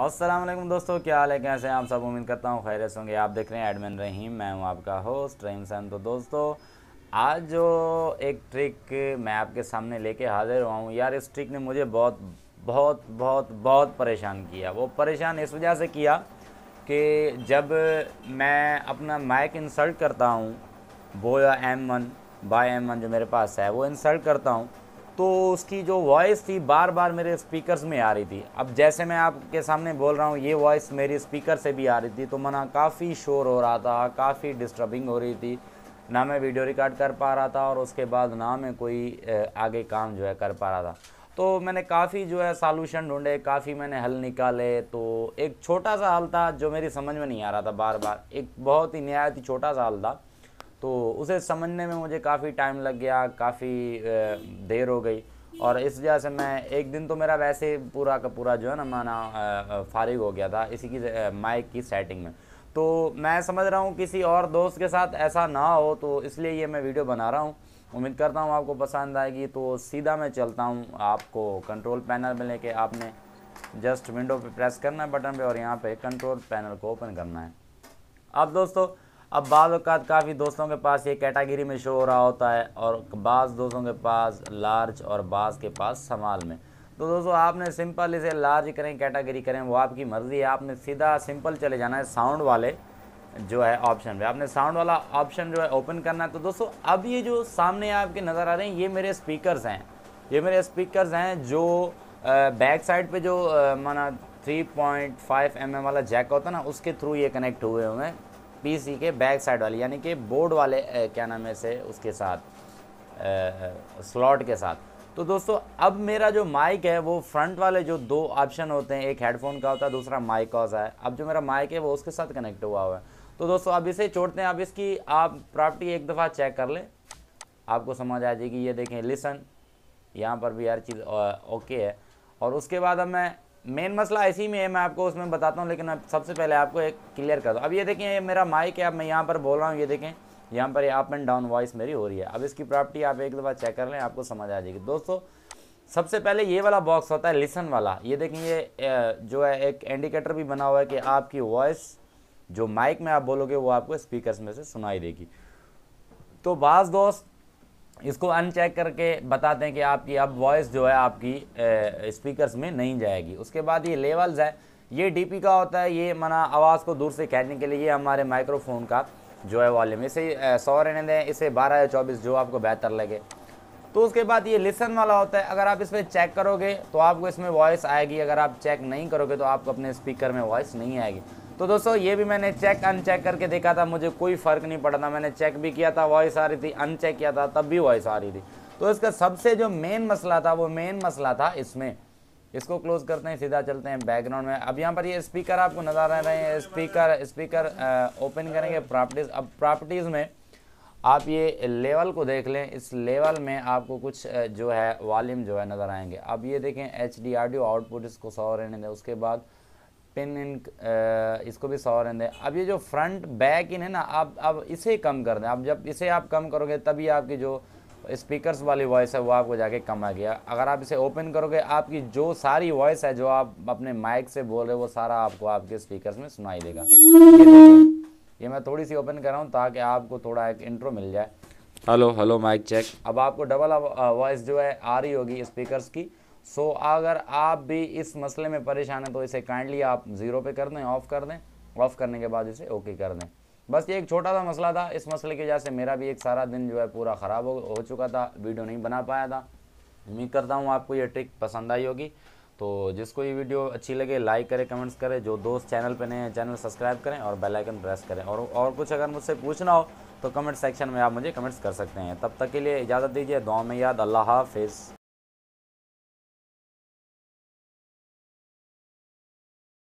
असलम दोस्तों क्या हाल है कैसे हैं आप सब उम्मीद करता हूँ खैरियत होंगे आप देख रहे हैं एडमिन रहीम मैं हूँ आपका होस्ट रहीम सैन तो दोस्तों आज जो एक ट्रिक मैं आपके सामने लेके हाजिर हुआ हूँ यार इस ट्रिक ने मुझे बहुत बहुत बहुत बहुत परेशान किया वो परेशान इस वजह से किया कि जब मैं अपना माइक इंसल्ट करता हूँ बोया M one by M one जो मेरे पास है वो इंसल्ट करता हूँ तो उसकी जो वॉइस थी बार बार मेरे स्पीकर्स में आ रही थी अब जैसे मैं आपके सामने बोल रहा हूँ ये वॉइस मेरी स्पीकर से भी आ रही थी तो मना काफ़ी शोर हो रहा था काफ़ी डिस्टर्बिंग हो रही थी ना मैं वीडियो रिकॉर्ड कर पा रहा था और उसके बाद ना मैं कोई आगे काम जो है कर पा रहा था तो मैंने काफ़ी जो है सॉल्यूशन ढूंढे काफ़ी मैंने हल निकाले तो एक छोटा सा हल था जो मेरी समझ में नहीं आ रहा था बार बार एक बहुत ही नहायत ही छोटा सा हल था तो उसे समझने में मुझे काफ़ी टाइम लग गया काफ़ी देर हो गई और इस वजह से मैं एक दिन तो मेरा वैसे पूरा का पूरा जो है ना माना फारिग हो गया था इसी की माइक की सेटिंग में तो मैं समझ रहा हूँ किसी और दोस्त के साथ ऐसा ना हो तो इसलिए ये मैं वीडियो बना रहा हूँ उम्मीद करता हूँ आपको पसंद आएगी तो सीधा मैं चलता हूँ आपको कंट्रोल पैनल में लेके आपने जस्ट विंडो पे प्रेस करना है बटन पे और यहाँ पे कंट्रोल पैनल को ओपन करना है अब दोस्तों अब बाज़ अवत काफ़ी दोस्तों के पास ये कैटागरी में शो हो रहा होता है और बाज़ दोस्तों के पास लार्ज और बाज़ के पास समाल में तो दोस्तों आपने सिंपल इसे लार्ज करें कैटागरी करें वो आपकी मर्ज़ी है आपने सीधा सिंपल चले जाना है साउंड वाले जो है ऑप्शन पे आपने साउंड वाला ऑप्शन जो है ओपन करना है तो दोस्तों अब ये जो सामने आपके नज़र आ रहे हैं ये मेरे स्पीकर्स हैं ये मेरे स्पीकर्स हैं जो बैक साइड पे जो माना 3.5 पॉइंट mm वाला जैक होता है ना उसके थ्रू ये कनेक्ट हुए हुए हैं पीसी के बैक साइड वाले यानी कि बोर्ड वाले क्या नाम है से उसके साथ स्लॉट के साथ तो दोस्तों अब मेरा जो माइक है वो फ्रंट वाले जो दो ऑप्शन होते हैं एक हेडफोन का होता है दूसरा माइक का होता है अब जो मेरा माइक है वो उसके साथ कनेक्ट हुआ हुआ है तो दोस्तों अब इसे छोड़ते हैं अब इसकी आप प्रॉपर्टी एक दफ़ा चेक कर लें आपको समझ आ जाएगी ये देखें लिसन यहाँ पर भी हर चीज़ ओके है और उसके बाद अब मैं मेन मसला ऐसी में है मैं आपको उसमें बताता हूँ लेकिन अब सबसे पहले आपको एक क्लियर कर दो अब ये देखें ये मेरा माइक है अब मैं यहाँ पर बोल रहा हूँ ये देखें यहाँ पर अप एंड डाउन वॉइस मेरी हो रही है अब इसकी प्रॉपर्टी आप एक दफ़ा चेक कर लें आपको समझ आ जाएगी दोस्तों सबसे पहले ये वाला बॉक्स होता है लिसन वाला ये देखें ये जो है एक इंडिकेटर भी बना हुआ है कि आपकी वॉइस जो माइक में आप बोलोगे वो आपको स्पीकर्स में से सुनाई देगी तो बाज़ दोस्त इसको अनचेक करके बताते हैं कि आपकी अब वॉइस जो है आपकी स्पीकर्स में नहीं जाएगी उसके बाद ये लेवल्स है ये डीपी का होता है ये मना आवाज़ को दूर से कहने के लिए ये हमारे माइक्रोफोन का जो है वॉल्यूम इसे सौ रहने दें इसे बारह या चौबीस जो आपको बेहतर लगे तो उसके बाद ये लिसन वाला होता है अगर आप पर चेक करोगे तो आपको इसमें वॉइस आएगी अगर आप चेक नहीं करोगे तो आपको अपने स्पीकर में वॉइस नहीं आएगी तो दोस्तों ये भी मैंने चेक अनचेक करके देखा था मुझे कोई फ़र्क नहीं पड़ा था मैंने चेक भी किया था वॉइस आ रही थी अनचेक किया था तब भी वॉइस आ रही थी तो इसका सबसे जो मेन मसला था वो मेन मसला था इसमें इसको क्लोज करते हैं सीधा चलते हैं बैकग्राउंड में अब यहाँ पर ये स्पीकर आपको नजर आ रहे हैं स्पीकर स्पीकर ओपन करेंगे प्रॉपर्टीज़ अब प्रॉपर्टीज़ में आप ये लेवल को देख लें इस लेवल में आपको कुछ जो है वॉल्यूम जो है नज़र आएंगे अब ये देखें H D R D output इसको सौ रहने दें उसके बाद पिन इन uh, इसको भी सौ रहने दें अब ये जो फ्रंट बैक इन है ना आप अब इसे कम कर दें अब जब इसे आप कम करोगे तभी आपकी जो स्पीकर्स वाली वॉइस है वो आपको जाके कम आ गया अगर आप इसे ओपन करोगे आपकी जो सारी वॉइस है जो आप अपने माइक से बोल रहे हो वो सारा आपको आपके स्पीकर्स में सुनाई देगा ये, ये मैं थोड़ी सी ओपन कर रहा हूँ ताकि आपको थोड़ा एक इंट्रो मिल जाए हेलो हेलो माइक चेक अब आपको डबल वॉइस uh, जो है आ रही होगी स्पीकर्स की सो so, अगर आप भी इस मसले में परेशान हैं तो इसे काइंडली आप ज़ीरो पे कर दें ऑफ़ कर दें ऑफ़ करने के बाद इसे ओके कर दें बस ये एक छोटा सा मसला था इस मसले की वजह से मेरा भी एक सारा दिन जो है पूरा ख़राब हो, हो चुका था वीडियो नहीं बना पाया था उम्मीद करता हूँ आपको ये ट्रिक पसंद आई होगी तो जिसको ये वीडियो अच्छी लगे लाइक करें कमेंट्स करें जो दोस्त चैनल पर नए हैं चैनल सब्सक्राइब करें और बेल आइकन प्रेस करें और और कुछ अगर मुझसे पूछना हो तो कमेंट सेक्शन में आप मुझे कमेंट्स कर सकते हैं तब तक के लिए इजाज़त दीजिए दुआ में याद अल्लाह हाफिज़